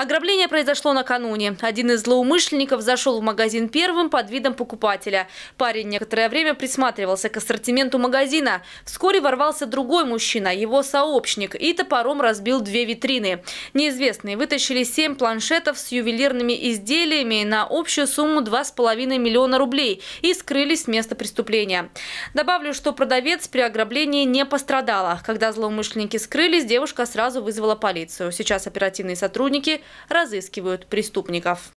Ограбление произошло накануне. Один из злоумышленников зашел в магазин первым под видом покупателя. Парень некоторое время присматривался к ассортименту магазина. Вскоре ворвался другой мужчина, его сообщник, и топором разбил две витрины. Неизвестные вытащили семь планшетов с ювелирными изделиями на общую сумму 2,5 миллиона рублей и скрылись с места преступления. Добавлю, что продавец при ограблении не пострадала. Когда злоумышленники скрылись, девушка сразу вызвала полицию. Сейчас оперативные сотрудники разыскивают преступников.